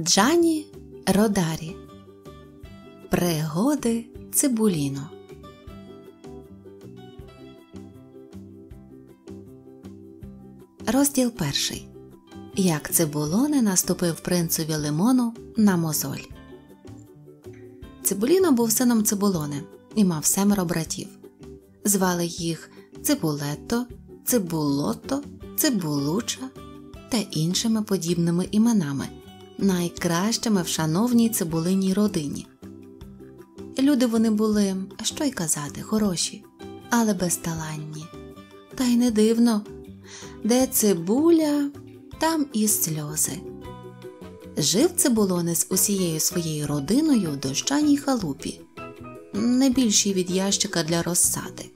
Джані Родарі Пригоди Цибуліно Розділ перший. Як цибулоне наступив принцові лимону на мозоль. Цибуліно був сином цибулони і мав семеро братів. Звали їх Цибулетто, Цибулото, Цибулуча та іншими подібними іменами найкращими в шановній цибулиній родині. Люди вони були, що й казати, хороші, але безталанні. Та й не дивно, де цибуля, там і сльози. Жив цибулони з усією своєю родиною в дощаній халупі, не більшій від ящика для розсади.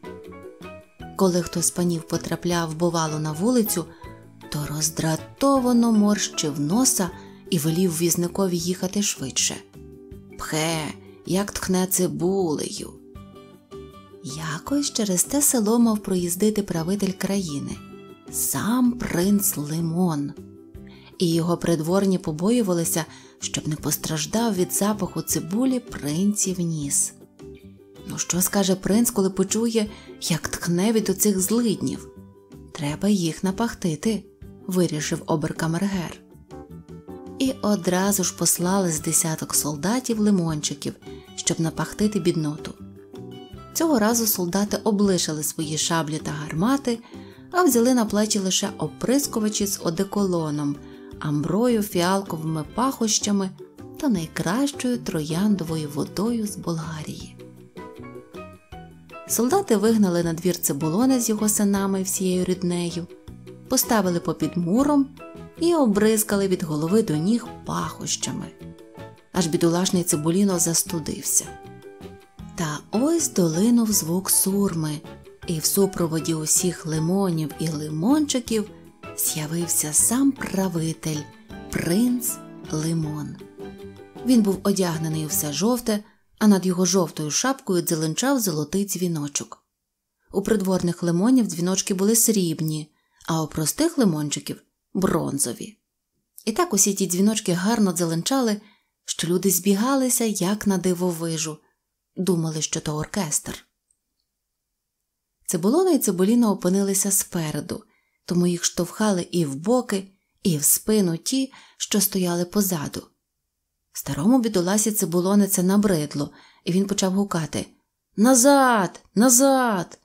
Коли хто з панів потрапляв бувало на вулицю, то роздратовано морщив носа і велів візникові їхати швидше. Пхе, як ткне цибулею. Якось через те село мав проїздити правитель країни, сам принц Лимон, і його придворні побоювалися, щоб не постраждав від запаху цибулі принців ніс. Ну, що скаже принц, коли почує, як ткне від оцих злиднів? Треба їх напахтити, вирішив оберкамергер і одразу ж послали з десяток солдатів лимончиків, щоб напахтити бідноту. Цього разу солдати облишили свої шаблі та гармати, а взяли на плечі лише оприскувачі з одеколоном, амброю, фіалковими пахощами та найкращою трояндовою водою з Болгарії. Солдати вигнали на двір цибулона з його синами і всією ріднею, поставили попід муром і обризкали від голови до ніг пахощами. Аж бідолашний цибуліно застудився. Та ось долинув звук сурми, і в супроводі усіх лимонів і лимончиків з'явився сам правитель, принц Лимон. Він був одягнений у все жовте, а над його жовтою шапкою дзеленчав золотий дзвіночок. У придворних лимонів дзвіночки були срібні, а у простих лимончиків бронзові. І так усі ті дзвіночки гарно дзеленчали, що люди збігалися, як на дивовижу, думали, що то оркестр. Цибулона і цибуліна опинилися спереду, тому їх штовхали і в боки, і в спину ті, що стояли позаду. Старому бідоласі цибулони це набридло, і він почав гукати Назад, назад.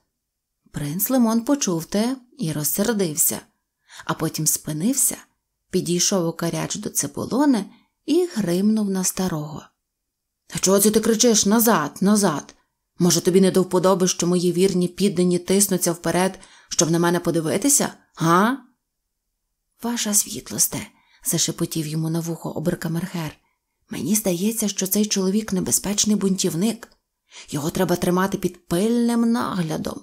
Принц Лимон почув те і розсердився а потім спинився, підійшов окаряч до цибулони і гримнув на старого. А чого це ти кричиш назад, назад? Може, тобі не до вподоби, що мої вірні піддані тиснуться вперед, щоб на мене подивитися, га? Ваша світлосте, зашепотів йому на вухо оберкамерхер. Мені здається, що цей чоловік небезпечний бунтівник. Його треба тримати під пильним наглядом.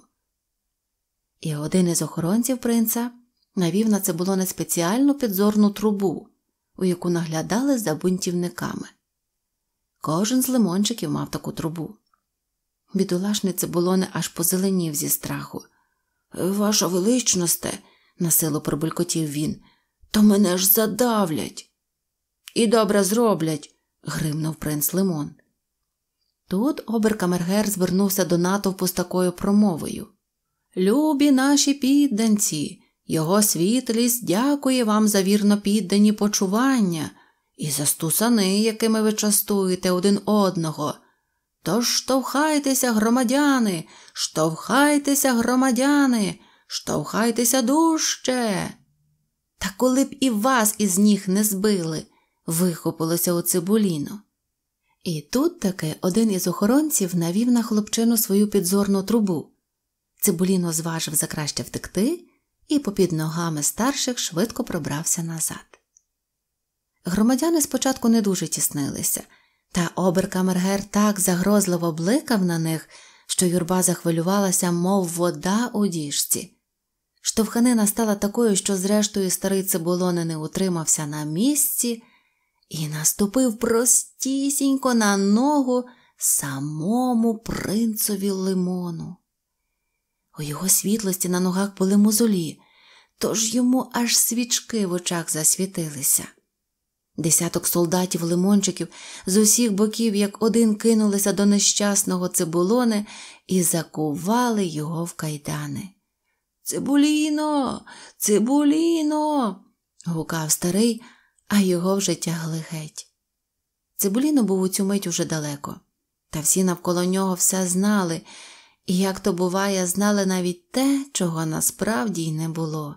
І один із охоронців принца навів на це було не спеціальну підзорну трубу, у яку наглядали за бунтівниками. Кожен з лимончиків мав таку трубу. Бідолашний цибулоне аж позеленів зі страху. Ваша величносте, насилу пробулькотів він, то мене ж задавлять. І добре зроблять, гримнув принц Лимон. Тут оберкамергер звернувся до натовпу з такою промовою Любі наші підданці, його світлість дякує вам за вірно піддані почування і за стусани, якими ви частуєте один одного. Тож штовхайтеся, громадяни, штовхайтеся, громадяни, штовхайтеся дужче. Та коли б і вас із ніг не збили, вихопилося у цибуліно. І тут таки один із охоронців навів на хлопчину свою підзорну трубу. Цибуліно зважив за краще втекти і попід ногами старших швидко пробрався назад. Громадяни спочатку не дуже тіснилися, та оберкамергер так загрозливо бликав на них, що юрба захвилювалася, мов вода у діжці. Штовханина стала такою, що, зрештою, старий цибулони не утримався на місці і наступив простісінько на ногу самому принцові лимону. У його світлості на ногах були мозолі, тож йому аж свічки в очах засвітилися. Десяток солдатів лимончиків з усіх боків, як один, кинулися до нещасного цибулони і закували його в кайдани. Цибуліно, цибуліно. гукав старий, а його вже тягли геть. Цибуліно був у цю мить уже далеко, та всі навколо нього все знали і, як то буває, знали навіть те, чого насправді й не було.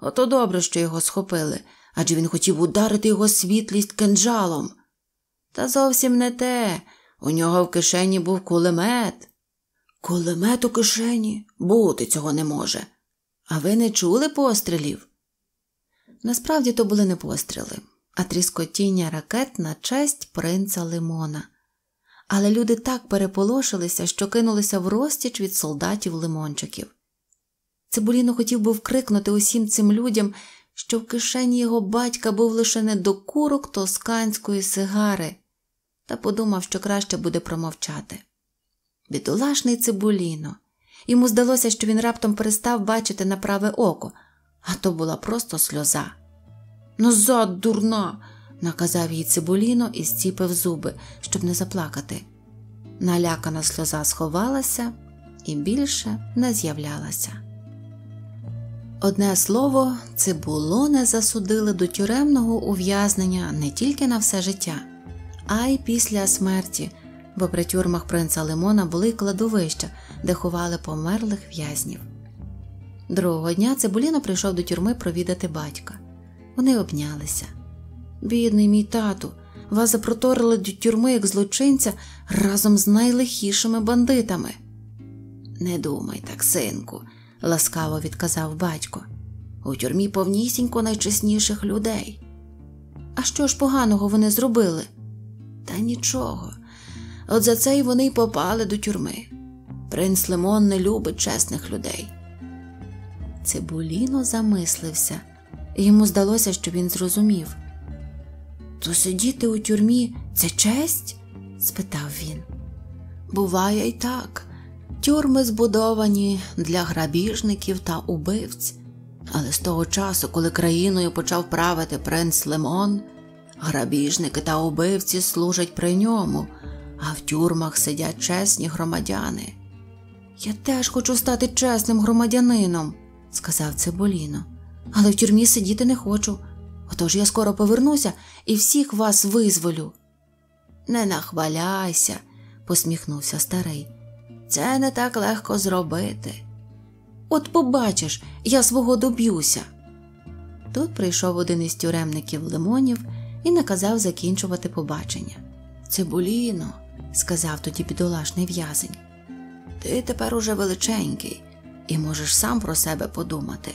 Ото добре, що його схопили, адже він хотів ударити його світлість кинджалом. Та зовсім не те. У нього в кишені був кулемет. Кулемет у кишені бути цього не може. А ви не чули пострілів? Насправді то були не постріли, а тріскотіння ракет на честь принца Лимона але люди так переполошилися, що кинулися в розтіч від солдатів лимончиків. Цибуліно хотів би вкрикнути усім цим людям, що в кишені його батька був лише не докурок тосканської сигари, та подумав, що краще буде промовчати. Бідолашний цибуліно. Йому здалося, що він раптом перестав бачити на праве око, а то була просто сльоза. «Назад, «Ну, дурна! наказав їй цибуліно і зціпив зуби, щоб не заплакати. Налякана сльоза сховалася і більше не з'являлася. Одне слово, цибулоне засудили до тюремного ув'язнення не тільки на все життя, а й після смерті, бо при тюрмах принца Лимона були кладовища, де ховали померлих в'язнів. Другого дня цибуліно прийшов до тюрми провідати батька. Вони обнялися. Бідний мій тату, вас запроторили до тюрми як злочинця разом з найлихішими бандитами. Не думай так, синку, ласкаво відказав батько. У тюрмі повнісінько найчесніших людей. А що ж поганого вони зробили? Та нічого. От за це й вони й попали до тюрми. Принц Лимон не любить чесних людей. Цибуліно замислився, йому здалося, що він зрозумів. То сидіти у тюрмі це честь? спитав він. Буває й так. Тюрми збудовані для грабіжників та убивць, але з того часу, коли країною почав правити принц Лемон, грабіжники та убивці служать при ньому, а в тюрмах сидять чесні громадяни. Я теж хочу стати чесним громадянином, сказав Циболіно, але в тюрмі сидіти не хочу. Тож тобто я скоро повернуся і всіх вас визволю. Не нахваляйся, посміхнувся старий. Це не так легко зробити. От побачиш, я свого доб'юся. Тут прийшов один із тюремників лимонів і наказав закінчувати побачення. Цибуліно, сказав тоді бідолашний в'язень, ти тепер уже величенький і можеш сам про себе подумати.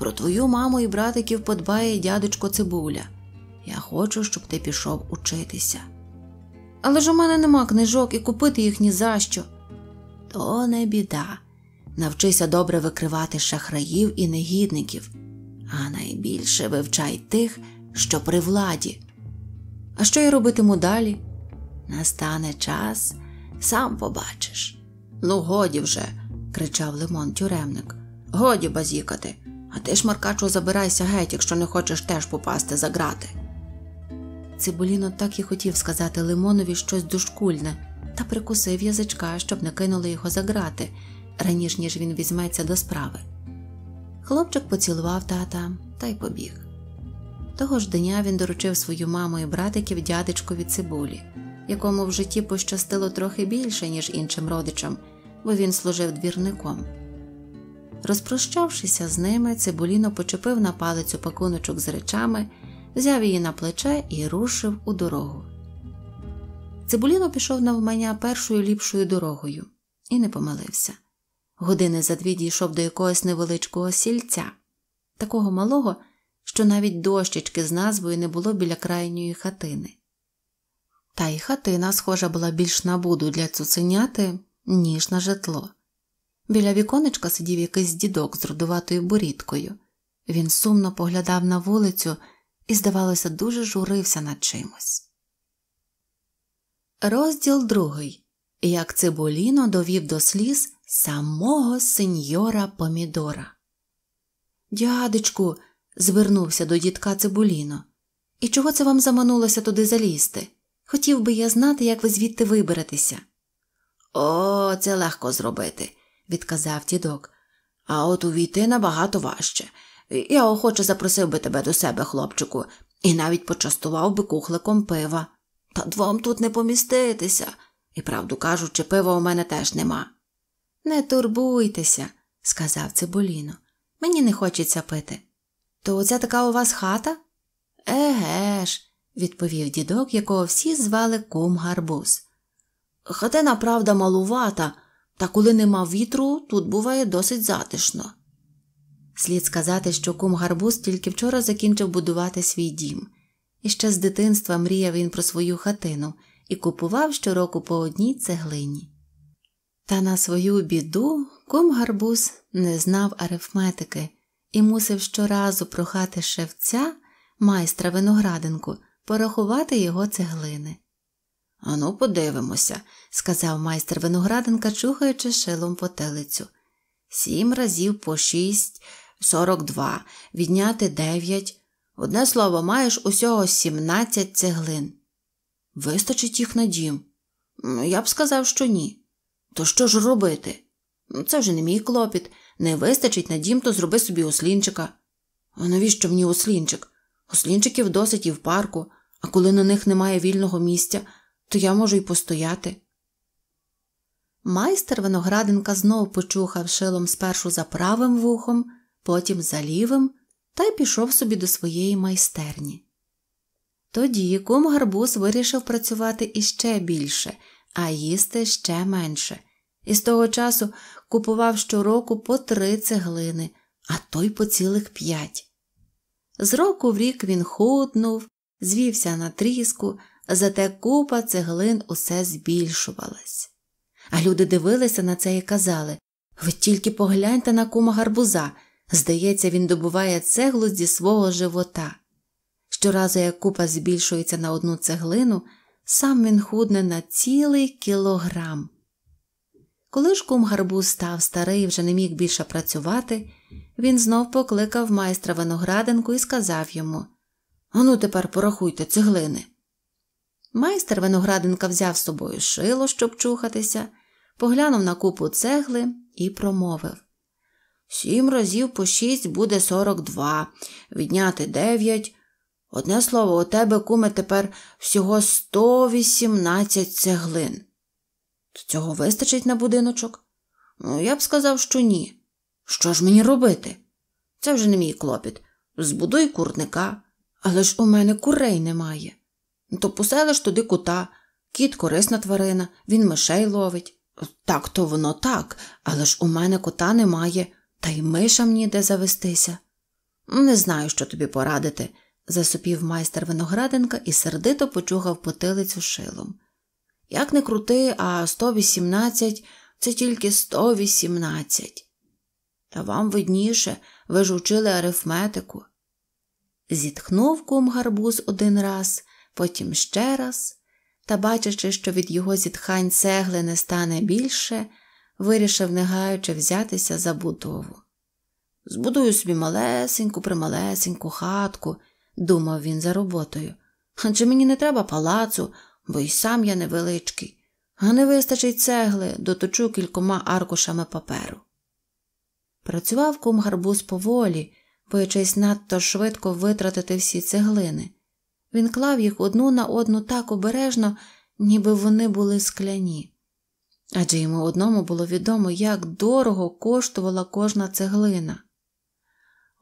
Про твою маму і братиків подбає дядечко Цибуля. Я хочу, щоб ти пішов учитися. Але ж у мене нема книжок і купити їх ні за що. То не біда. Навчися добре викривати шахраїв і негідників, а найбільше вивчай тих, що при владі. А що я робитиму далі? Настане час, сам побачиш. Ну, годі вже, кричав Лимон Тюремник. Годі базікати. А ти ж, Маркачу, забирайся геть, якщо не хочеш теж попасти за грати. Цибуліно так і хотів сказати Лимонові щось дошкульне, та прикусив язичка, щоб не кинули його за грати, раніше ніж він візьметься до справи. Хлопчик поцілував тата та й побіг. Того ж дня він доручив свою маму і братиків дядечкові цибулі, якому в житті пощастило трохи більше, ніж іншим родичам, бо він служив двірником. Розпрощавшися з ними, Цибуліно почепив на палицю пакуночок з речами, взяв її на плече і рушив у дорогу. Цибуліно пішов навмання першою ліпшою дорогою і не помилився. Години за дві дійшов до якогось невеличкого сільця, такого малого, що навіть дощечки з назвою не було біля крайньої хатини. Та й хатина схожа була більш на буду для цуценяти, ніж на житло. Біля віконечка сидів якийсь дідок з рудуватою борідкою. Він сумно поглядав на вулицю і, здавалося, дуже журився над чимось. Розділ другий як Цибуліно довів до сліз самого сеньора Помідора. Дядечку, звернувся до дідка Цибуліно, і чого це вам заманулося туди залізти? Хотів би я знати, як ви звідти виберетеся. О, це легко зробити відказав дідок. А от увійти набагато важче. Я охоче запросив би тебе до себе, хлопчику, і навіть почастував би кухликом пива. Та двом тут не поміститися, і правду кажучи, пива у мене теж нема. Не турбуйтеся, сказав цибуліно. Мені не хочеться пити. То оця така у вас хата? Еге ж, відповів дідок, якого всі звали кум гарбуз. Хатина, правда, малувата, та коли нема вітру, тут буває досить затишно. Слід сказати, що кум гарбуз тільки вчора закінчив будувати свій дім, і ще з дитинства мріяв він про свою хатину і купував щороку по одній цеглині. Та на свою біду кум гарбуз не знав арифметики і мусив щоразу прохати шевця, майстра виноградинку, порахувати його цеглини. Ану, подивимося, сказав майстер винограденка, чухаючи шилом потилицю. Сім разів по шість, сорок два, відняти дев'ять. Одне слово, маєш усього сімнадцять цеглин. Вистачить їх на дім. Ну, я б сказав, що ні. То що ж робити? Ну, це вже не мій клопіт. Не вистачить на дім, то зроби собі ослінчика. А навіщо мені ослінчик? Ослінчиків досить і в парку, а коли на них немає вільного місця то я можу й постояти. Майстер виноградинка знов почухав шилом спершу за правим вухом, потім за лівим, та й пішов собі до своєї майстерні. Тоді кум гарбуз вирішив працювати іще більше, а їсти ще менше, і з того часу купував щороку по три цеглини, а то й по цілих п'ять. З року в рік він худнув, звівся на тріску, зате купа цеглин усе збільшувалась. А люди дивилися на це і казали ви тільки погляньте на кума гарбуза. Здається, він добуває цеглу зі свого живота. Щоразу, як купа збільшується на одну цеглину, сам він худне на цілий кілограм. Коли ж кум гарбуз став старий і вже не міг більше працювати, він знов покликав майстра виноградинку і сказав йому Ану, тепер порахуйте цеглини. Майстер виноградинка взяв з собою шило, щоб чухатися, поглянув на купу цегли і промовив Сім разів по шість буде сорок два, відняти дев'ять. Одне слово, у тебе, куме, тепер всього сто вісімнадцять цеглин. Цього вистачить на будиночок? Ну, я б сказав, що ні. Що ж мені робити? Це вже не мій клопіт. Збудуй курника, але ж у мене курей немає. Ну, то поселиш туди кута, кіт корисна тварина, він мишей ловить. Так то воно так, але ж у мене кота немає, та й мишам ніде завестися. Не знаю, що тобі порадити, засупів майстер винограденка і сердито почухав потилицю шилом. Як не крути, а 118 – це тільки 118. Та вам видніше, ви ж учили арифметику. Зітхнув кум гарбуз один раз потім ще раз, та, бачачи, що від його зітхань цегли не стане більше, вирішив, негаючи взятися за будову. Збудую собі малесеньку, прималесеньку хатку, думав він за роботою. Адже мені не треба палацу, бо й сам я невеличкий, а не вистачить цегли, доточу кількома аркушами паперу. Працював кум гарбуз поволі, боячись надто швидко витратити всі цеглини. Він клав їх одну на одну так обережно, ніби вони були скляні. Адже йому одному було відомо, як дорого коштувала кожна цеглина.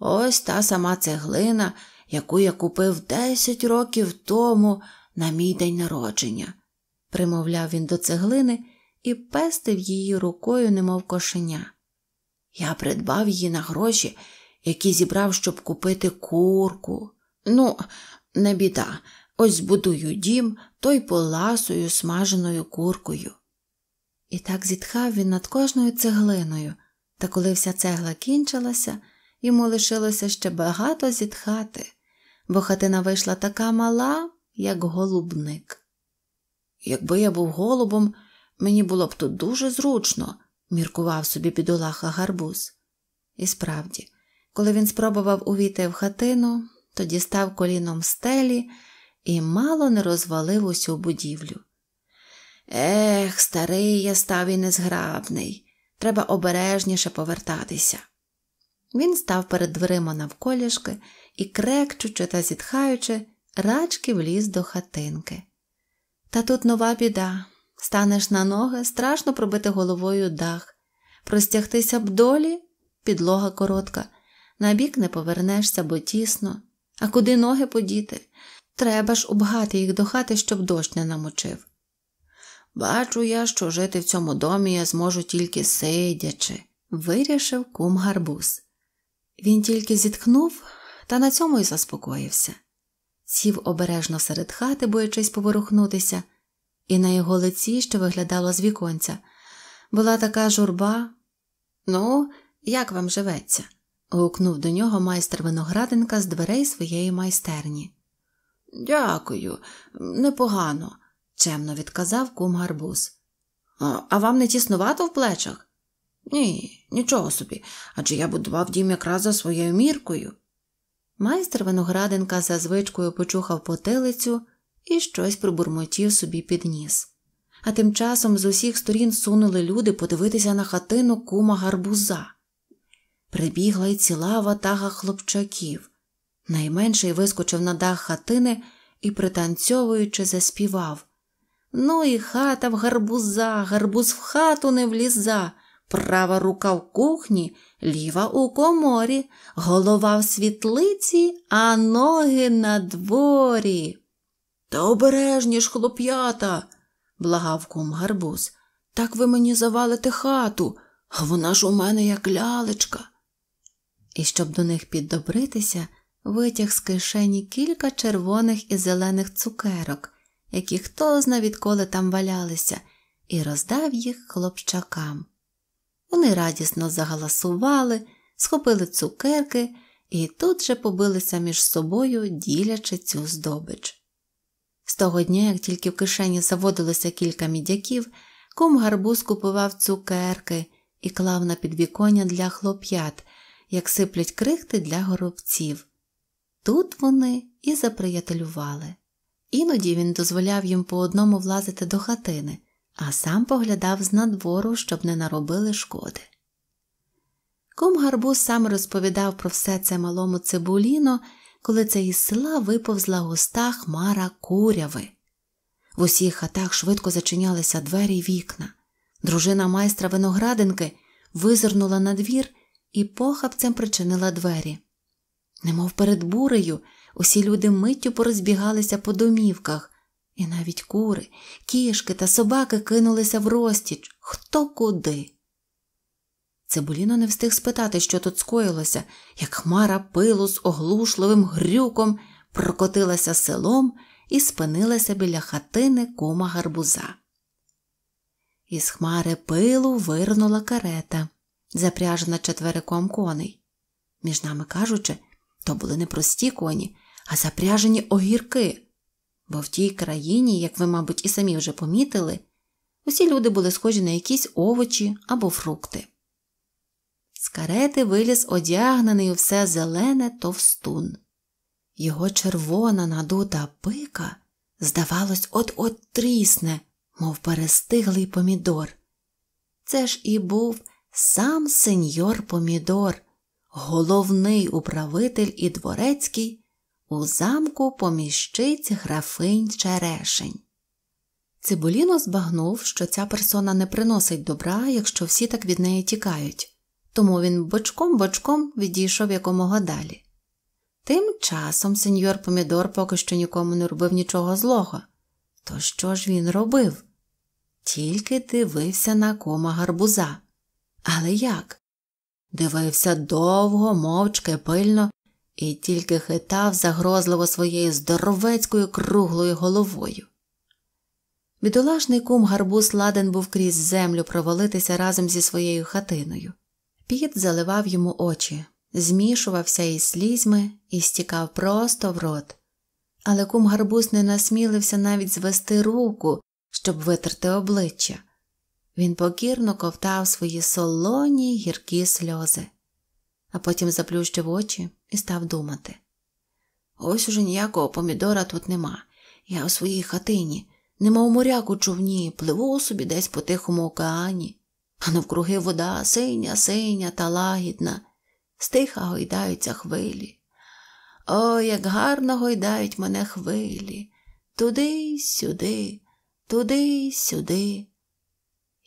Ось та сама цеглина, яку я купив десять років тому на мій день народження, примовляв він до цеглини і пестив її рукою, немов кошеня. Я придбав її на гроші, які зібрав, щоб купити курку. Ну, не біда. Ось збудую дім, то й поласую смаженою куркою. І так зітхав він над кожною цеглиною, та коли вся цегла кінчилася, йому лишилося ще багато зітхати, бо хатина вийшла така мала, як голубник. Якби я був голубом, мені було б тут дуже зручно, міркував собі бідолаха гарбуз. І справді, коли він спробував увійти в хатину, тоді став коліном стелі і мало не розвалив усю будівлю. Ех, старий я став і незграбний. Треба обережніше повертатися. Він став перед дверима навколішки і, крекчучи та зітхаючи, рачки вліз до хатинки. Та тут нова біда. Станеш на ноги, страшно пробити головою дах, простягтися б долі, підлога коротка, на бік не повернешся, бо тісно, а куди ноги подіти? Треба ж обгати їх до хати, щоб дощ не намочив. Бачу я, що жити в цьому домі я зможу тільки сидячи, вирішив кум гарбуз. Він тільки зітхнув та на цьому й заспокоївся. Сів обережно серед хати, боячись поворухнутися, і на його лиці, що виглядало з віконця, була така журба. Ну, як вам живеться? гукнув до нього майстер виноградинка з дверей своєї майстерні. Дякую, непогано, чемно відказав кум гарбуз. А вам не тіснувато в плечах? Ні, нічого собі, адже я будував дім якраз за своєю міркою. Майстер виноградинка за звичкою почухав потилицю і щось пробурмотів собі під ніс. А тим часом з усіх сторін сунули люди подивитися на хатину кума гарбуза прибігла й ціла ватага хлопчаків. Найменший вискочив на дах хатини і, пританцьовуючи, заспівав Ну і хата в гарбуза, гарбуз в хату не вліза, права рука в кухні, ліва у коморі, голова в світлиці, а ноги на дворі. Та обережніш, хлоп'ята, благав кум гарбуз. Так ви мені завалите хату, а вона ж у мене як лялечка і, щоб до них піддобритися, витяг з кишені кілька червоних і зелених цукерок, які хто зна відколи там валялися, і роздав їх хлопчакам. Вони радісно загаласували, схопили цукерки і тут же побилися між собою, ділячи цю здобич. З того дня, як тільки в кишені заводилося кілька мідяків, кум гарбуз купував цукерки і клав на підвіконня для хлоп'ят як сиплять крихти для горобців. Тут вони і заприятелювали. Іноді він дозволяв їм по одному влазити до хатини, а сам поглядав з надвору, щоб не наробили шкоди. Кум гарбуз сам розповідав про все це малому цибуліно, коли це із села виповзла густа хмара куряви. В усіх хатах швидко зачинялися двері й вікна. Дружина майстра виноградинки визирнула на двір і похапцем причинила двері. Немов перед бурею, усі люди миттю порозбігалися по домівках, і навіть кури, кішки та собаки кинулися в розтіч, хто куди. Цибуліно не встиг спитати, що тут скоїлося, як хмара пилу з оглушливим грюком прокотилася селом і спинилася біля хатини кома гарбуза. Із хмари пилу вирнула карета запряжена четвериком коней. Між нами кажучи, то були не прості коні, а запряжені огірки. Бо в тій країні, як ви, мабуть, і самі вже помітили, усі люди були схожі на якісь овочі або фрукти. З карети виліз одягнений у все зелене товстун. Його червона надута пика, здавалось, от-от трісне, мов перестиглий помідор. Це ж і був сам сеньор Помідор, головний управитель і дворецький, у замку поміщить графинь черешень. Цибуліно збагнув, що ця персона не приносить добра, якщо всі так від неї тікають, тому він бочком бочком відійшов якомога далі. Тим часом сеньор Помідор поки що нікому не робив нічого злого. То що ж він робив? Тільки дивився на кома гарбуза. Але як? Дивився довго, мовчки, пильно і тільки хитав загрозливо своєю здоровецькою круглою головою. Бідолашний кум гарбуз ладен був крізь землю провалитися разом зі своєю хатиною. Піт заливав йому очі, змішувався із слізьми і стікав просто в рот. Але кум гарбуз не насмілився навіть звести руку, щоб витерти обличчя. Він покірно ковтав свої солоні гіркі сльози, а потім заплющив очі і став думати. Ось уже ніякого помідора тут нема. Я у своїй хатині, немов моряк у човні, пливу собі десь по тихому океані, а навкруги вода синя, синя та лагідна, стиха гойдаються хвилі. О, як гарно гойдають мене хвилі, туди й сюди, туди й сюди.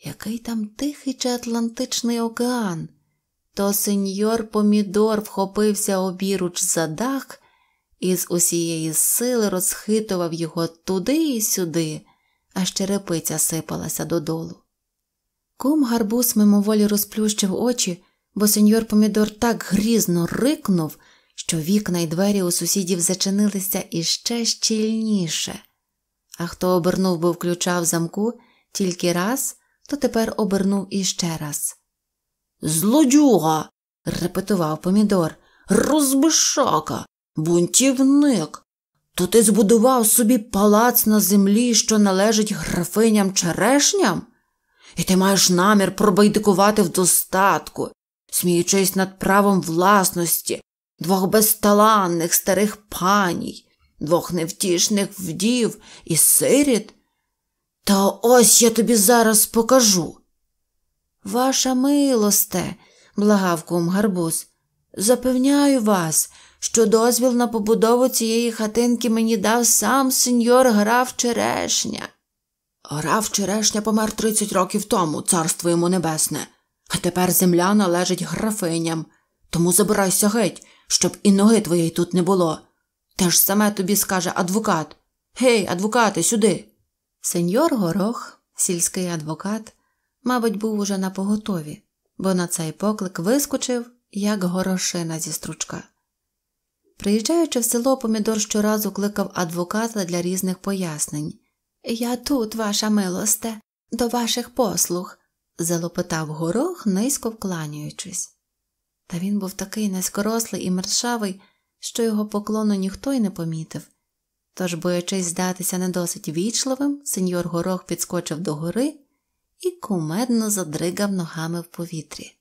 Який там тихий чи Атлантичний океан? То сеньор Помідор вхопився обіруч за дах і з усієї сили розхитував його туди і сюди, а черепиця сипалася додолу. Кум гарбус мимоволі розплющив очі, бо сеньор Помідор так грізно рикнув, що вікна й двері у сусідів зачинилися іще щільніше. А хто обернув би включав замку, тільки раз то тепер обернув іще раз. Злодюга, репетував Помідор, розбишака, бунтівник. То ти збудував собі палац на землі, що належить графиням черешням? І ти маєш намір пробайдикувати в достатку, сміючись над правом власності, двох безталанних старих паній, двох невтішних вдів і сиріт, та ось я тобі зараз покажу. Ваша милосте, благав кум гарбуз, запевняю вас, що дозвіл на побудову цієї хатинки мені дав сам сеньор граф черешня. Граф черешня помер 30 років тому, царство йому небесне, а тепер земля належить графиням. Тому забирайся геть, щоб і ноги твоєї тут не було. Те ж саме тобі скаже адвокат. Гей, адвокати, сюди. Сеньор Горох, сільський адвокат, мабуть, був уже на поготові, бо на цей поклик вискочив, як горошина зі стручка. Приїжджаючи в село, Помідор щоразу кликав адвоката для різних пояснень. Я тут, ваша милосте, до ваших послуг, залопотав горох, низько вкланяючись. Та він був такий низькорослий і мершавий, що його поклону ніхто й не помітив. Тож, боячись здатися не досить вічливим, сеньор горох підскочив до гори і кумедно задригав ногами в повітрі.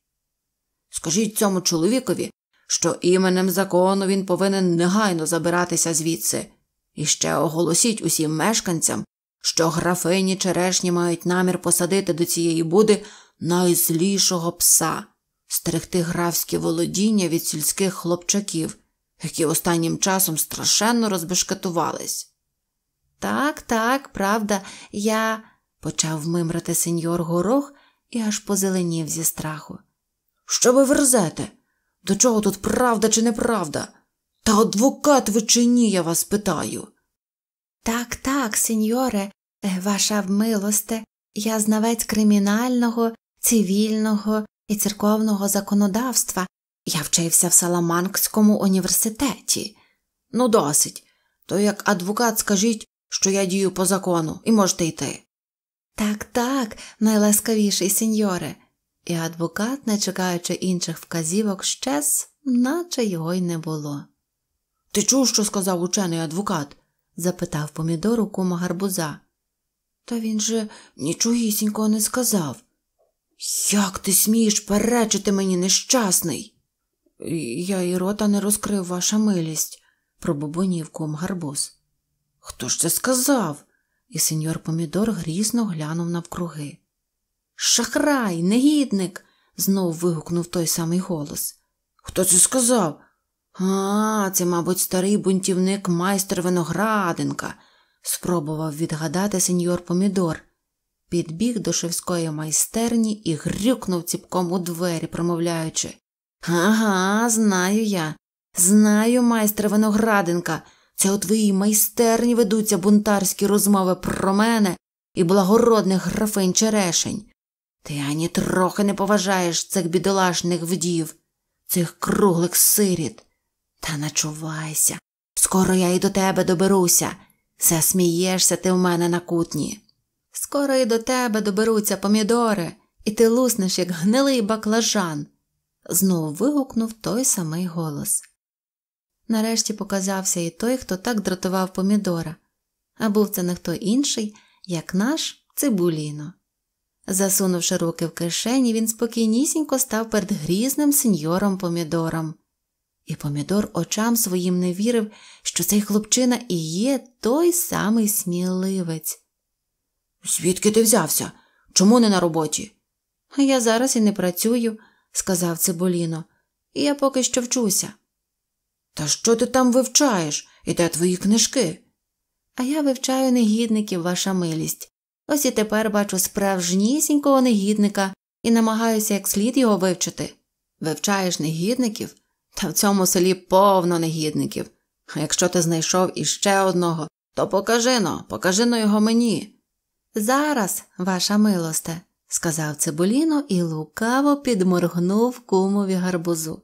Скажіть цьому чоловікові, що іменем закону він повинен негайно забиратися звідси, і ще оголосіть усім мешканцям, що графині черешні мають намір посадити до цієї буди найзлішого пса, стерегти графські володіння від сільських хлопчаків які останнім часом страшенно розбешкетувались. Так, так, правда, я. почав мимрати сеньор горох і аж позеленів зі страху. Що ви верзете? До чого тут правда чи неправда? Та адвокат ви чи ні, я вас питаю. Так, так, сеньоре, е, ваша вмилосте, я знавець кримінального, цивільного і церковного законодавства, я вчився в Саламанкському університеті. Ну, досить. То як адвокат скажіть, що я дію по закону, і можете йти. Так, так, найласкавіший сеньоре. І адвокат, не чекаючи інших вказівок, щез, наче його й не було. Ти чув, що сказав учений адвокат? запитав помідору кума гарбуза. Та він же нічогісінького не сказав. Як ти смієш перечити мені нещасний? Я і рота не розкрив ваша милість, пробубонів ком гарбуз. Хто ж це сказав? І сеньор Помідор грізно глянув навкруги. Шахрай, негідник. знов вигукнув той самий голос. Хто це сказав? А, це, мабуть, старий бунтівник майстер виноградинка, спробував відгадати сеньор Помідор. Підбіг до шевської майстерні і грюкнув ціпком у двері, промовляючи Ага, знаю я. Знаю, майстре Винограденка, це у твоїй майстерні ведуться бунтарські розмови про мене і благородних графин черешень. Ти ані трохи не поважаєш цих бідолашних вдів, цих круглих сиріт. Та начувайся, скоро я і до тебе доберуся. Засмієшся ти в мене на кутні. Скоро і до тебе доберуться помідори, і ти луснеш, як гнилий баклажан знов вигукнув той самий голос. Нарешті показався і той, хто так дратував помідора, а був це не хто інший, як наш цибуліно. Засунувши руки в кишені, він спокійнісінько став перед грізним сеньором помідором. І помідор очам своїм не вірив, що цей хлопчина і є той самий сміливець. Звідки ти взявся? Чому не на роботі? Я зараз і не працюю, сказав Цибуліно, я поки що вчуся. Та що ти там вивчаєш? І де твої книжки? А я вивчаю негідників, ваша милість. Ось і тепер бачу справжнісінького негідника і намагаюся як слід його вивчити. Вивчаєш негідників? Та в цьому селі повно негідників. А якщо ти знайшов іще одного, то покажи но, покажи но його мені. Зараз, ваша милосте сказав цибуліно і лукаво підморгнув кумові гарбузу.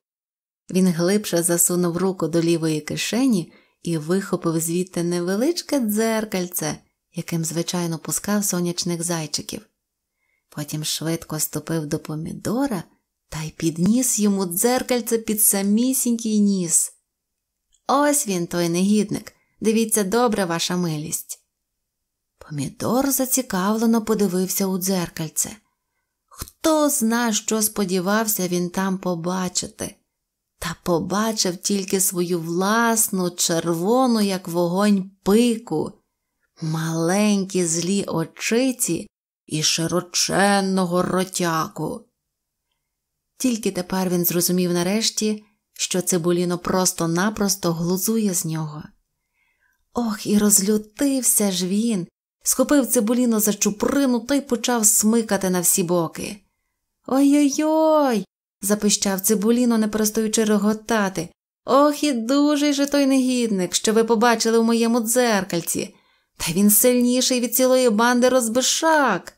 Він глибше засунув руку до лівої кишені і вихопив звідти невеличке дзеркальце, яким звичайно пускав сонячних зайчиків. Потім швидко ступив до помідора та й підніс йому дзеркальце під самісінький ніс. Ось він, той негідник. Дивіться добре, ваша милість. Помідор зацікавлено подивився у дзеркальце. Хто зна, що сподівався він там побачити, та побачив тільки свою власну, червону, як вогонь, пику, маленькі злі очиці і широченного ротяку. Тільки тепер він зрозумів нарешті, що цибуліно просто-напросто глузує з нього. Ох, і розлютився ж він схопив цибуліно за чуприну та й почав смикати на всі боки. Ой-ой-ой. запищав цибуліно, не перестаючи реготати. Ох, і дуже же той негідник, що ви побачили в моєму дзеркальці. Та він сильніший від цілої банди розбишак.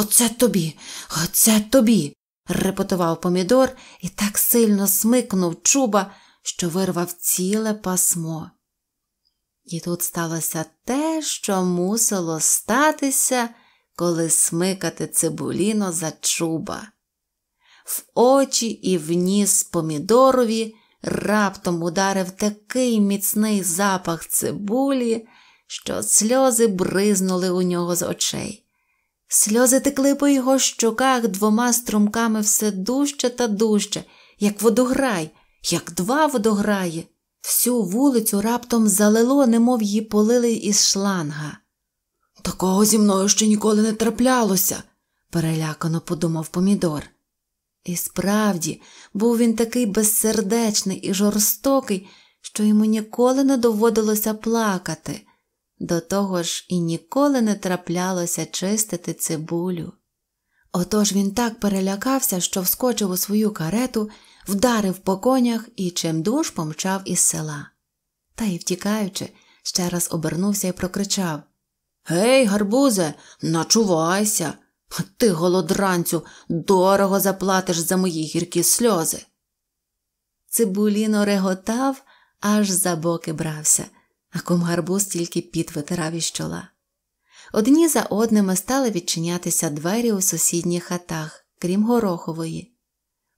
Оце тобі, оце тобі. репетував помідор і так сильно смикнув чуба, що вирвав ціле пасмо. І тут сталося те, що мусило статися, коли смикати цибуліно за чуба. В очі і в ніс помідорові раптом ударив такий міцний запах цибулі, що сльози бризнули у нього з очей. Сльози текли по його щоках двома струмками все дужче та дужче, як водограй, як два водограї. Всю вулицю раптом залило, немов її полили із шланга. Такого зі мною ще ніколи не траплялося, перелякано подумав Помідор. І справді, був він такий безсердечний і жорстокий, що йому ніколи не доводилося плакати. До того ж і ніколи не траплялося чистити цибулю. Отож він так перелякався, що вскочив у свою карету вдарив по конях і чимдуж помчав із села. Та й, втікаючи, ще раз обернувся і прокричав Гей, гарбузе, начувайся. Ти, голодранцю, дорого заплатиш за мої гіркі сльози. Цибуліно реготав, аж за боки брався, а кум гарбуз тільки піт витирав із чола. Одні за одними стали відчинятися двері у сусідніх хатах, крім горохової.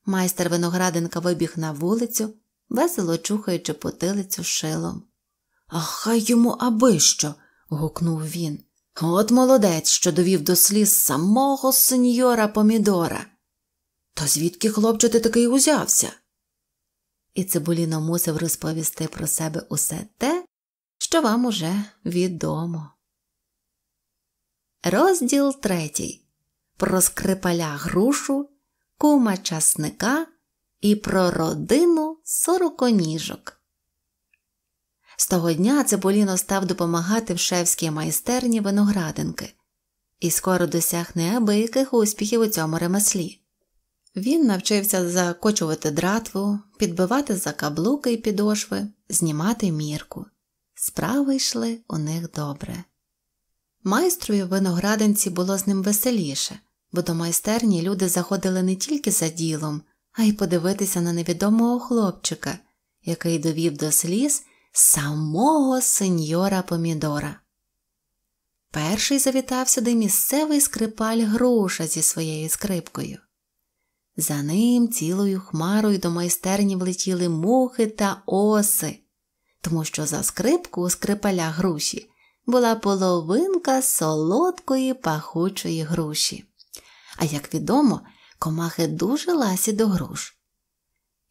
Майстер виноградинка вибіг на вулицю, весело чухаючи потилицю шилом. А хай йому аби що. гукнув він. От молодець, що довів до сліз самого сеньора Помідора. То звідки, хлопче, ти такий узявся? І Цибуліно мусив розповісти про себе усе те, що вам уже відомо. Розділ третій. Про скрипаля грушу кума часника і про родину сороконіжок. З того дня Цибуліно став допомагати в шевській майстерні виноградинки і скоро досяг неабияких успіхів у цьому ремеслі. Він навчився закочувати дратву, підбивати закаблуки і підошви, знімати мірку. Справи йшли у них добре. Майстрою виноградинці було з ним веселіше, бо до майстерні люди заходили не тільки за ділом, а й подивитися на невідомого хлопчика, який довів до сліз самого сеньора Помідора. Перший завітав сюди місцевий скрипаль груша зі своєю скрипкою. За ним цілою хмарою до майстерні влетіли мухи та оси, тому що за скрипку у скрипаля груші була половинка солодкої пахучої груші а як відомо, комахи дуже ласі до груш.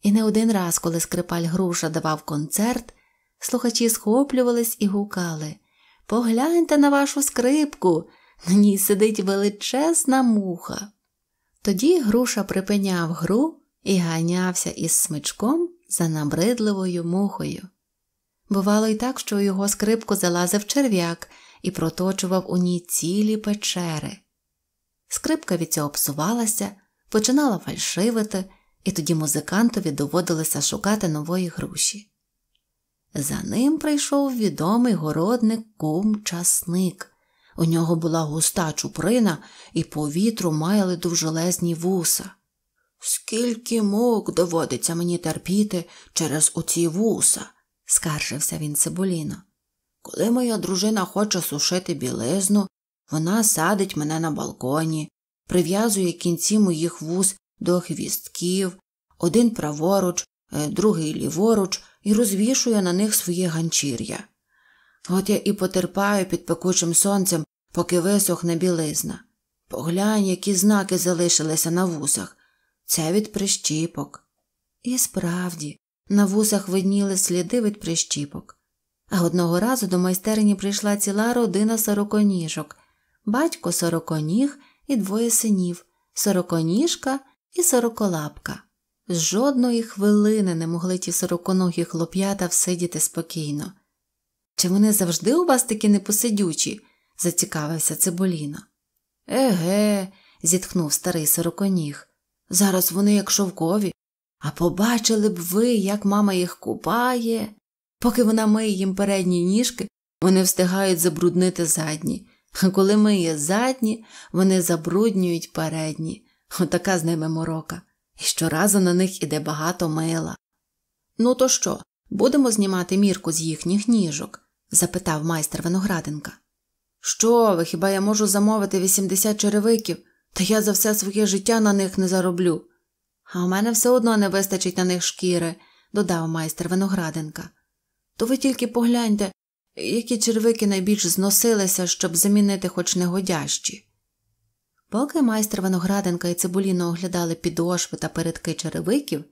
І не один раз, коли скрипаль груша давав концерт, слухачі схоплювались і гукали Погляньте на вашу скрипку, на ній сидить величезна муха. Тоді груша припиняв гру і ганявся із смичком за набридливою мухою. Бувало й так, що у його скрипку залазив черв'як і проточував у ній цілі печери. Скрипка від цього псувалася, починала фальшивити, і тоді музикантові доводилося шукати нової груші. За ним прийшов відомий городник кум часник. У нього була густа чуприна, і по вітру маяли довжелезні вуса. Скільки мук доводиться мені терпіти через оці вуса, скаржився він цибуліно. Коли моя дружина хоче сушити білизну, вона садить мене на балконі, прив'язує кінці моїх вуз до хвістків, один праворуч, е, другий ліворуч, і розвішує на них своє ганчір'я. От я і потерпаю під пекучим сонцем, поки висохне білизна. Поглянь, які знаки залишилися на вусах. Це від прищіпок. І справді, на вусах видніли сліди від прищіпок. А одного разу до майстерні прийшла ціла родина сороконіжок – батько сороконіг і двоє синів, сороконіжка і сороколапка. З жодної хвилини не могли ті сороконогі хлоп'ята всидіти спокійно. Чи вони завжди у вас такі непосидючі? зацікавився Цибуліно. Еге, зітхнув старий сороконіг. Зараз вони як шовкові. А побачили б ви, як мама їх купає. Поки вона миє їм передні ніжки, вони встигають забруднити задні. А коли миє задні, вони забруднюють передні, отака з ними морока, і щоразу на них іде багато мила. Ну то що, будемо знімати мірку з їхніх ніжок? запитав майстер виноградинка. Що ви, хіба я можу замовити 80 черевиків, та я за все своє життя на них не зароблю. А в мене все одно не вистачить на них шкіри, додав майстер виноградинка. То ви тільки погляньте, які червики найбільш зносилися, щоб замінити хоч негодящі. Поки майстер виноградинка і цибуліно оглядали підошви та передки черевиків,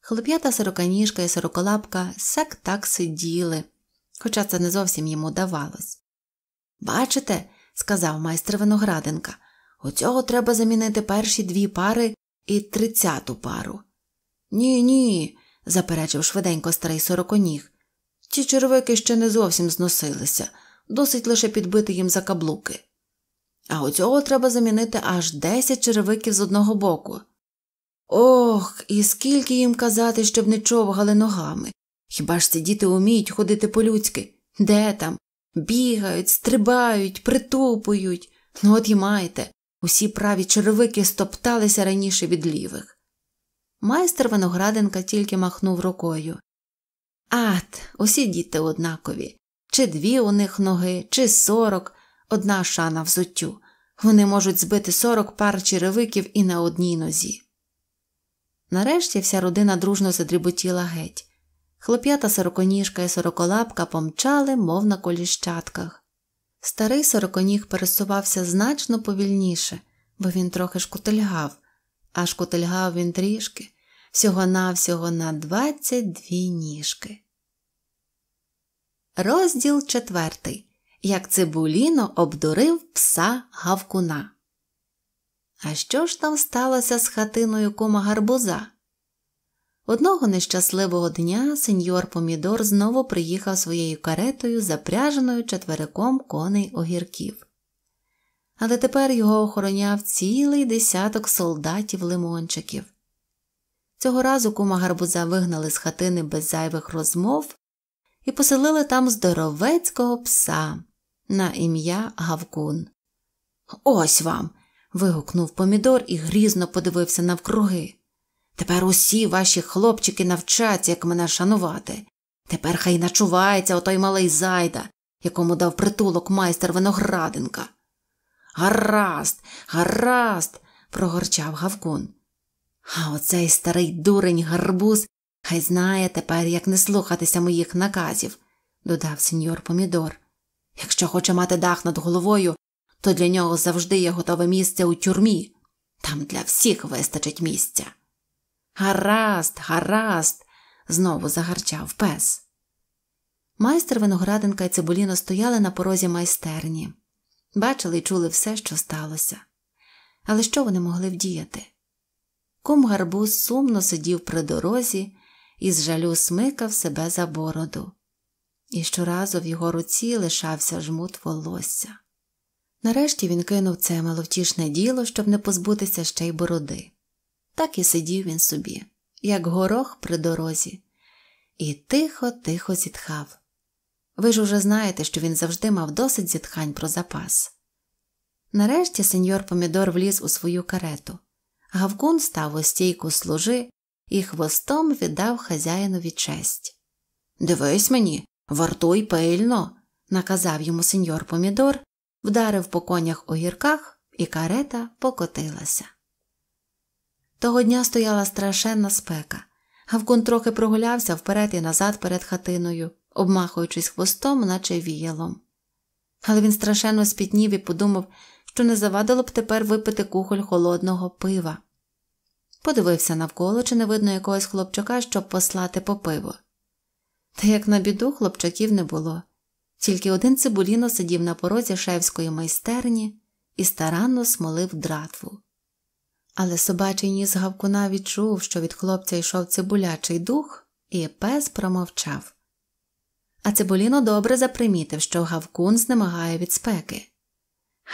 хлоп'ята сороканіжка і сороколапка сяк так сиділи, хоча це не зовсім йому давалось. Бачите, сказав майстер виноградинка, у цього треба замінити перші дві пари і тридцяту пару. Ні, ні, заперечив швиденько старий сороконіг. Ті червики ще не зовсім зносилися, досить лише підбити їм за каблуки. А у цього треба замінити аж 10 черевиків з одного боку. Ох, і скільки їм казати, щоб не човгали ногами. Хіба ж ці діти уміють ходити по людськи? Де там? Бігають, стрибають, притупують. Ну, от і майте. Усі праві черевики стопталися раніше від лівих. Майстер виноградинка тільки махнув рукою. Ат, усі діти однакові. Чи дві у них ноги, чи сорок, одна шана взуттю. Вони можуть збити сорок пар черевиків і на одній нозі. Нарешті вся родина дружно задріботіла геть. Хлоп'ята сороконіжка і сороколапка помчали, мов на коліщатках. Старий сороконіг пересувався значно повільніше, бо він трохи шкутильгав, а шкутильгав він трішки, всього-навсього на 22 ніжки. Розділ четвертий. Як цибуліно обдурив пса гавкуна. А що ж там сталося з хатиною кома гарбуза? Одного нещасливого дня сеньор Помідор знову приїхав своєю каретою, запряженою четвериком коней огірків. Але тепер його охороняв цілий десяток солдатів лимончиків. Цього разу кума гарбуза вигнали з хатини без зайвих розмов і поселили там здоровецького пса на ім'я Гавкун. Ось вам. вигукнув помідор і грізно подивився навкруги. Тепер усі ваші хлопчики навчаться, як мене шанувати. Тепер хай начувається отой малий зайда, якому дав притулок майстер виноградинка. Гаразд, гаразд, прогорчав Гавкун. А оцей старий дурень гарбуз хай знає тепер, як не слухатися моїх наказів, додав сеньор Помідор. Якщо хоче мати дах над головою, то для нього завжди є готове місце у тюрмі. Там для всіх вистачить місця. Гаразд, гаразд, знову загарчав пес. Майстер виноградинка і цибуліно стояли на порозі майстерні, бачили і чули все, що сталося. Але що вони могли вдіяти? Ком гарбуз сумно сидів при дорозі і з жалю смикав себе за бороду. І щоразу в його руці лишався жмут волосся. Нарешті він кинув це маловтішне діло, щоб не позбутися ще й бороди. Так і сидів він собі, як горох при дорозі, і тихо, тихо зітхав. Ви ж уже знаєте, що він завжди мав досить зітхань про запас. Нарешті сеньор Помідор вліз у свою карету. Гавкун став у стійку служи і хвостом віддав хазяїнові честь. Дивись мені, вартуй пильно, наказав йому сеньор Помідор, вдарив по конях у гірках, і карета покотилася. Того дня стояла страшенна спека. Гавкун трохи прогулявся вперед і назад перед хатиною, обмахуючись хвостом, наче віялом. Але він страшенно спітнів і подумав, що не завадило б тепер випити кухоль холодного пива подивився навколо, чи не видно якогось хлопчака, щоб послати по пиво. Та як на біду хлопчаків не було, тільки один цибуліно сидів на порозі шевської майстерні і старанно смолив дратву. Але собачий ніс гавкуна відчув, що від хлопця йшов цибулячий дух, і пес промовчав. А цибуліно добре запримітив, що гавкун знемагає від спеки.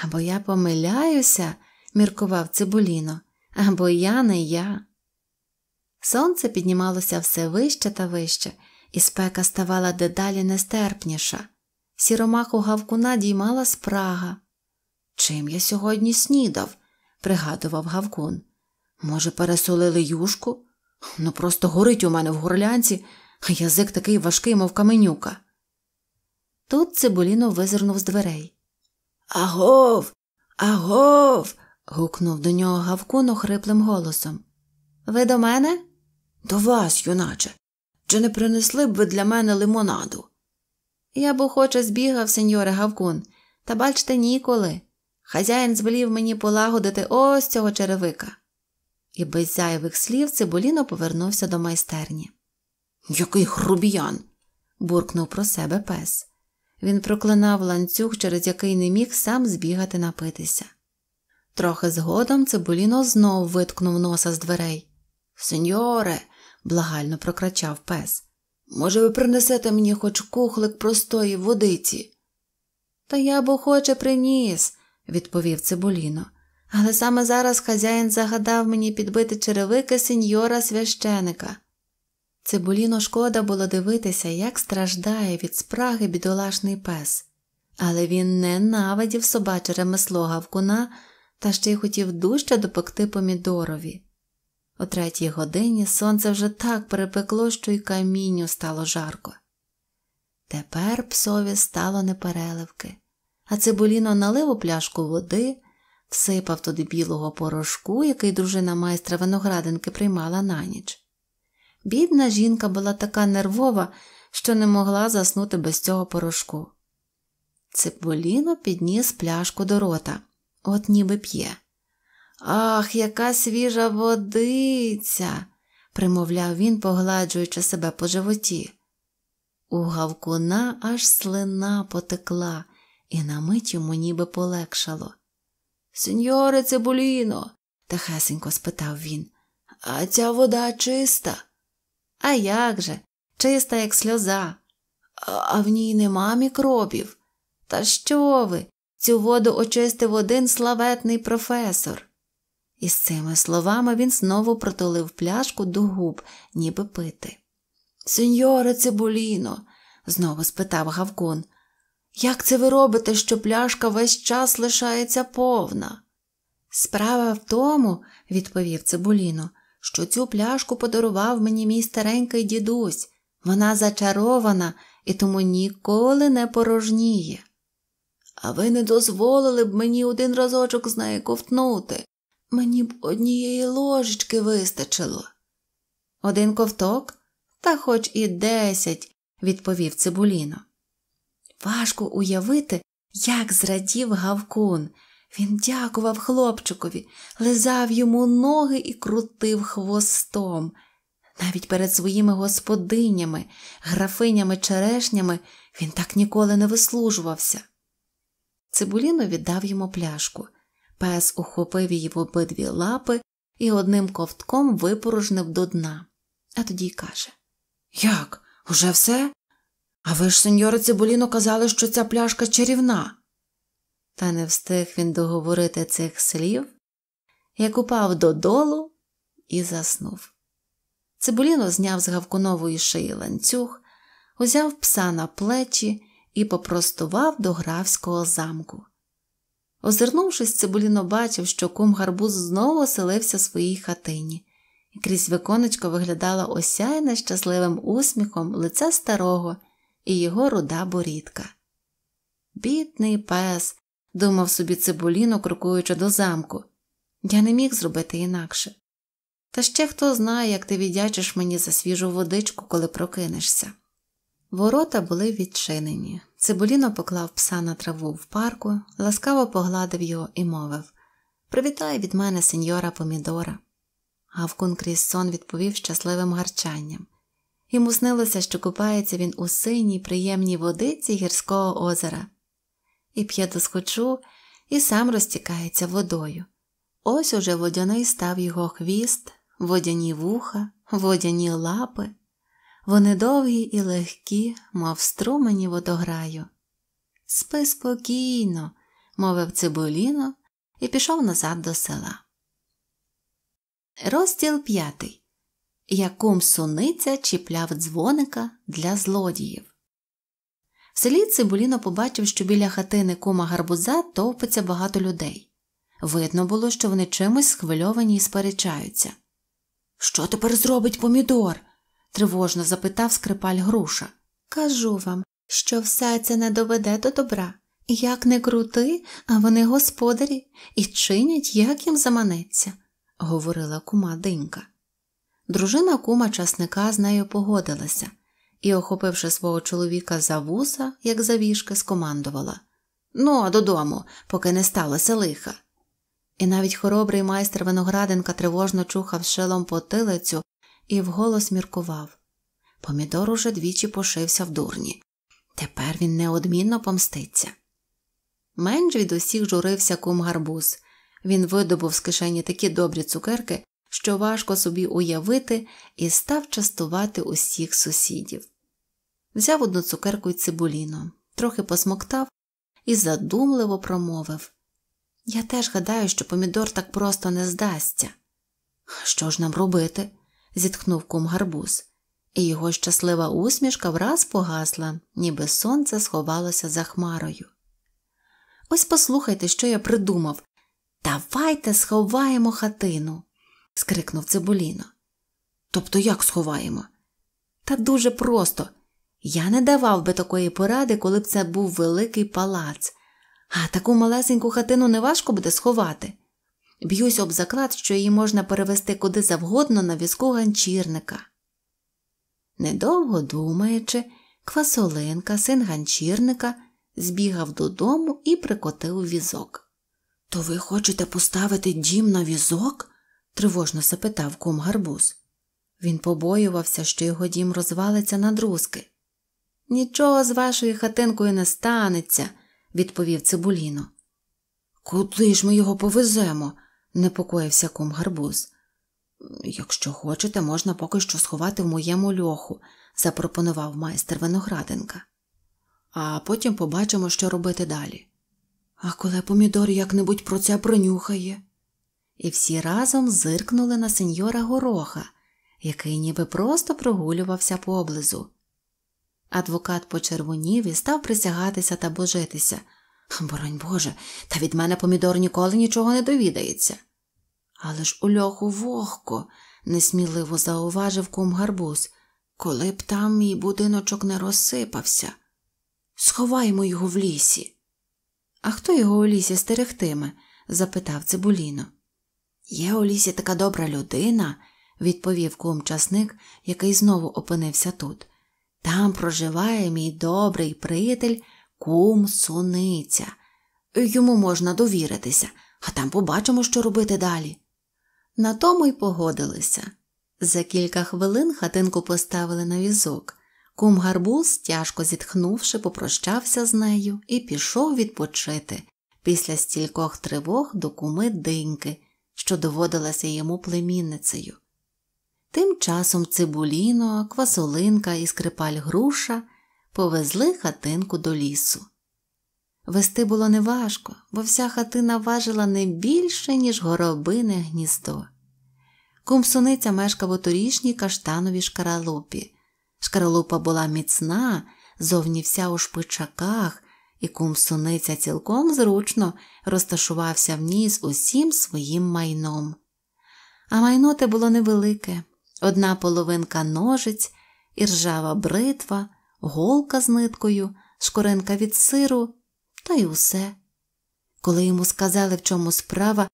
Або я помиляюся, міркував цибуліно або я не я. Сонце піднімалося все вище та вище, і спека ставала дедалі нестерпніша. Сіромаху гавкуна діймала спрага. Чим я сьогодні снідав? пригадував гавкун. Може, пересолили юшку? Ну просто горить у мене в горлянці, а язик такий важкий, мов каменюка. Тут цибуліно визирнув з дверей. Агов, агов, гукнув до нього Гавкун хриплим голосом. Ви до мене? До вас, юначе. Чи не принесли б ви для мене лимонаду? Я б охоче збігав, сеньоре Гавкун, та бачте ніколи. Хазяїн звелів мені полагодити ось цього черевика. І без зайвих слів цибуліно повернувся до майстерні. Який грубіян. буркнув про себе пес. Він проклинав ланцюг, через який не міг сам збігати напитися. Трохи згодом цибуліно знов виткнув носа з дверей. Сеньоре, благально прокрачав пес, може, ви принесете мені хоч кухлик простої водиці? Та я б охоче приніс, відповів цибуліно. Але саме зараз хазяїн загадав мені підбити черевики сеньора священика. Цибуліно шкода було дивитися, як страждає від спраги бідолашний пес, але він ненавидів собаче ремесло гавкуна та ще й хотів дужче допекти помідорові. О третій годині сонце вже так перепекло, що й камінню стало жарко. Тепер псові стало непереливки, а цибуліно налив у пляшку води, всипав туди білого порошку, який дружина майстра виноградинки приймала на ніч. Бідна жінка була така нервова, що не могла заснути без цього порошку. Цибуліно підніс пляшку до рота от ніби п'є. Ах, яка свіжа водиця, примовляв він, погладжуючи себе по животі. У гавкуна аж слина потекла, і на мить йому ніби полегшало. Сеньоре Цибуліно, тихесенько спитав він, а ця вода чиста? «А як же? чиста, як сльоза. А, а в ній нема мікробів. Та що ви? Цю воду очистив один славетний професор. І з цими словами він знову протолив пляшку до губ, ніби пити. Сеньоре Цибуліно, знову спитав Гавкон, як це ви робите, що пляшка весь час лишається повна? Справа в тому, відповів Цибуліно, що цю пляшку подарував мені мій старенький дідусь. Вона зачарована і тому ніколи не порожніє. А ви не дозволили б мені один разочок з неї ковтнути. Мені б однієї ложечки вистачило. Один ковток? Та хоч і десять, відповів цибуліно. Важко уявити, як зрадів Гавкун. Він дякував хлопчикові, лизав йому ноги і крутив хвостом. Навіть перед своїми господинями, графинями черешнями він так ніколи не вислужувався. Цибуліно віддав йому пляшку. Пес ухопив її в обидві лапи і одним ковтком випорожнив до дна. А тоді й каже Як? Уже все? А ви ж, сеньори Цибуліно, казали, що ця пляшка чарівна. Та не встиг він договорити цих слів, як упав додолу і заснув. Цибуліно зняв з гавкунової шиї ланцюг, узяв пса на плечі і попростував до графського замку. Озирнувшись, Цибуліно бачив, що кум гарбуз знову оселився в своїй хатині, і крізь віконечко виглядала осяйне щасливим усміхом лице старого і його руда борідка. Бідний пес, думав собі цибуліно, крокуючи до замку. Я не міг зробити інакше. Та ще хто знає, як ти віддячиш мені за свіжу водичку, коли прокинешся. Ворота були відчинені. Цибуліно поклав пса на траву в парку, ласкаво погладив його і мовив Привітай від мене, сеньора Помідора. Гавкун крізь сон відповів щасливим гарчанням. Йому снилося, що купається він у синій, приємній водиці гірського озера, і п'є досхочу і сам розтікається водою. Ось уже водяний став його хвіст, водяні вуха, водяні лапи. Вони довгі і легкі, мов струмені водограю. Спи спокійно, мовив цибуліно і пішов назад до села. Розділ п'ятий. Якум суниця чіпляв дзвоника для злодіїв. В селі цибуліно побачив, що біля хатини кума гарбуза товпиться багато людей. Видно було, що вони чимось схвильовані і сперечаються. Що тепер зробить помідор? тривожно запитав скрипаль груша. Кажу вам, що все це не доведе до добра. Як не крути, а вони господарі і чинять, як їм заманеться, говорила кума динька. Дружина кума часника з нею погодилася і, охопивши свого чоловіка за вуса, як за вішки, скомандувала Ну, а додому, поки не сталося лиха. І навіть хоробрий майстер виноградинка тривожно чухав шилом потилицю і вголос міркував. Помідор уже двічі пошився в дурні. Тепер він неодмінно помститься. Менш від усіх журився кум гарбуз. Він видобув з кишені такі добрі цукерки, що важко собі уявити, і став частувати усіх сусідів. Взяв одну цукерку й цибуліну, трохи посмоктав і задумливо промовив Я теж гадаю, що помідор так просто не здасться. Що ж нам робити? зітхнув кум гарбуз, і його щаслива усмішка враз погасла, ніби сонце сховалося за хмарою. Ось послухайте, що я придумав. Давайте сховаємо хатину. скрикнув цибуліно. Тобто як сховаємо? Та дуже просто. Я не давав би такої поради, коли б це був великий палац, а таку малесеньку хатину неважко буде сховати. Б'юсь об заклад, що її можна перевести куди завгодно на візку ганчірника. Недовго думаючи, Квасолинка, син ганчірника, збігав додому і прикотив візок. То ви хочете поставити дім на візок? тривожно запитав кум гарбуз. Він побоювався, що його дім розвалиться на друзки. Нічого з вашою хатинкою не станеться, відповів цибуліно. Куди ж ми його повеземо? непокоївся ком гарбуз. Якщо хочете, можна поки що сховати в моєму льоху, запропонував майстер виноградинка. А потім побачимо, що робити далі. А коли помідор як небудь про це пронюхає. І всі разом зиркнули на сеньора гороха, який ніби просто прогулювався поблизу. Адвокат почервонів і став присягатися та божитися. Боронь Боже, та від мене помідор ніколи нічого не довідається. Але ж у льоху вогко, несміливо зауважив кум гарбуз, коли б там мій будиночок не розсипався. Сховаємо його в лісі. А хто його у лісі стерегтиме? запитав цибуліно. Є у лісі така добра людина, відповів кум часник, який знову опинився тут. Там проживає мій добрий приятель Кум суниця. Йому можна довіритися, а там побачимо, що робити далі. На тому й погодилися. За кілька хвилин хатинку поставили на візок. Кум гарбуз, тяжко зітхнувши, попрощався з нею і пішов відпочити після стількох тривог до куми диньки, що доводилася йому племінницею. Тим часом цибуліно, квасолинка і скрипаль груша повезли хатинку до лісу. Вести було неважко, бо вся хатина важила не більше, ніж горобине гніздо. Кумсуниця мешкав у торішній каштановій шкаралупі. Шкаралупа була міцна, зовні вся у шпичаках, і кумсуниця цілком зручно розташувався в ній з усім своїм майном. А майно те було невелике одна половинка ножиць, і ржава бритва, голка з ниткою, шкоринка від сиру, та й усе. Коли йому сказали, в чому справа,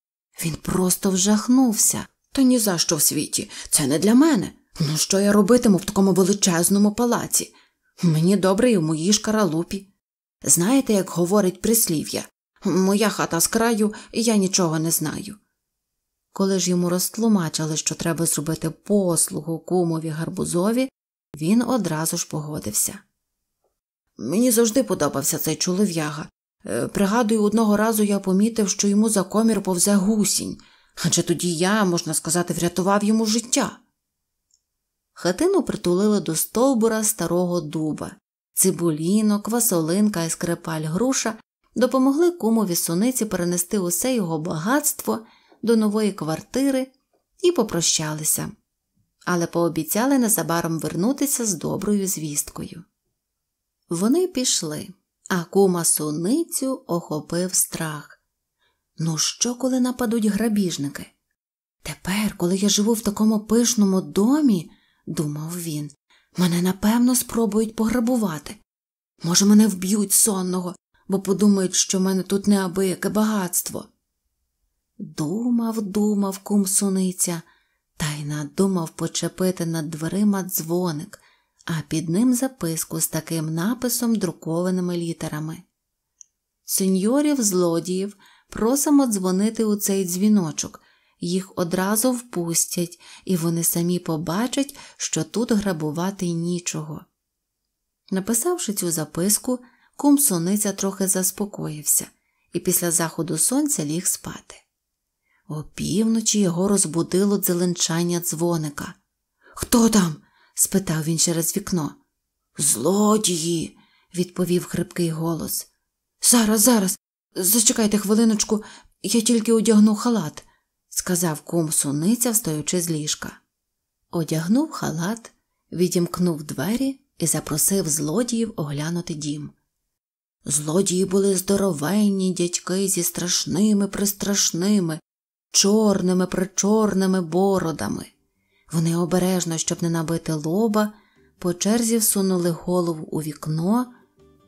він просто вжахнувся. Та ні за що в світі, це не для мене. Ну, що я робитиму в такому величезному палаці? Мені добре і в моїй шкаралупі. Знаєте, як говорить прислів'я моя хата з краю, і я нічого не знаю. Коли ж йому розтлумачили, що треба зробити послугу кумові гарбузові, він одразу ж погодився. Мені завжди подобався цей чолов'яга. Е, пригадую, одного разу я помітив, що йому за комір повзе гусінь, адже тоді я, можна сказати, врятував йому життя. Хатину притулили до стовбура старого дуба. цибулінок, квасолинка і скрипаль груша допомогли кумові сониці перенести усе його багатство до нової квартири і попрощалися але пообіцяли незабаром вернутися з доброю звісткою. Вони пішли, а кума суницю охопив страх. Ну, що, коли нападуть грабіжники? Тепер, коли я живу в такому пишному домі, думав він, мене напевно спробують пограбувати. Може, мене вб'ють сонного, бо подумають, що в мене тут неабияке багатство. Думав, думав кум суниця – та й надумав почепити над дверима дзвоник, а під ним записку з таким написом друкованими літерами. Сеньорів злодіїв просимо дзвонити у цей дзвіночок, їх одразу впустять, і вони самі побачать, що тут грабувати нічого. Написавши цю записку, кум сониця трохи заспокоївся і після заходу сонця ліг спати. Опівночі його розбудило дзеленчання дзвоника. Хто там? спитав він через вікно. Злодії, відповів хрипкий голос. Зараз, зараз, зачекайте хвилиночку, я тільки одягну халат, сказав кум суниця, встаючи з ліжка. Одягнув халат, відімкнув двері і запросив злодіїв оглянути дім. Злодії були здоровенні дядьки зі страшними, пристрашними, чорними причорними бородами. Вони обережно, щоб не набити лоба, по черзі всунули голову у вікно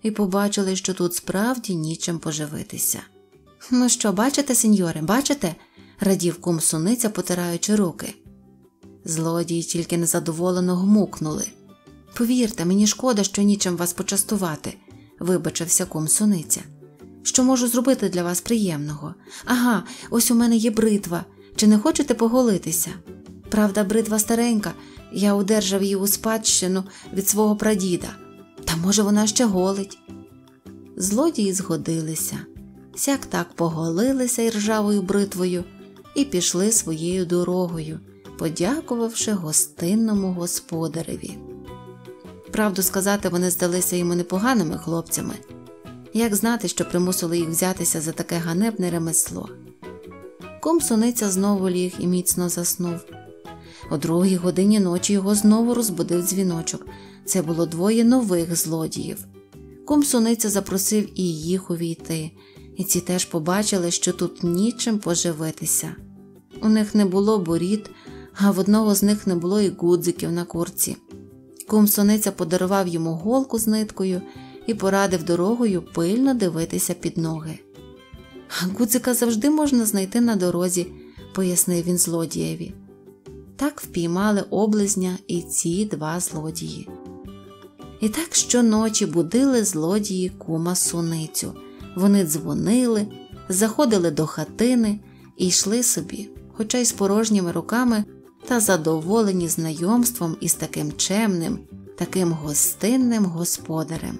і побачили, що тут справді нічим поживитися. Ну що, бачите, сеньори, бачите? радів кум суниця, потираючи руки. Злодії тільки незадоволено гмукнули. Повірте, мені шкода, що нічим вас почастувати, вибачився кум суниця що можу зробити для вас приємного. Ага, ось у мене є бритва. Чи не хочете поголитися? Правда, бритва старенька, я одержав її у спадщину від свого прадіда, та може вона ще голить. Злодії згодилися, сяк так поголилися іржавою бритвою і пішли своєю дорогою, подякувавши гостинному господареві. Правду сказати, вони здалися йому непоганими хлопцями. Як знати, що примусило їх взятися за таке ганебне ремесло? Ком сониця знову ліг і міцно заснув. О другій годині ночі його знову розбудив дзвіночок. Це було двоє нових злодіїв. Ком сониця запросив і їх увійти, і ці теж побачили, що тут нічим поживитися. У них не було борід, а в одного з них не було і гудзиків на курці. Кум сониця подарував йому голку з ниткою і порадив дорогою пильно дивитися під ноги. Гудзика завжди можна знайти на дорозі, пояснив він злодієві. Так впіймали облизня і ці два злодії. І так щоночі будили злодії кума суницю. Вони дзвонили, заходили до хатини і йшли собі, хоча й з порожніми руками та задоволені знайомством із таким чемним, таким гостинним господарем.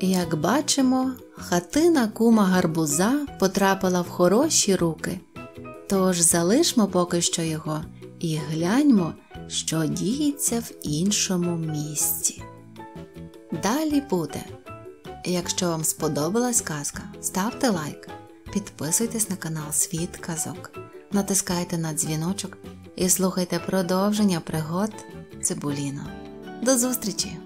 Як бачимо, хатина кума гарбуза потрапила в хороші руки. Тож залишмо поки що його і гляньмо, що діється в іншому місці. Далі буде. Якщо вам сподобалась казка, ставте лайк, підписуйтесь на канал Світ Казок, натискайте на дзвіночок і слухайте продовження пригод Цибуліна. До зустрічі!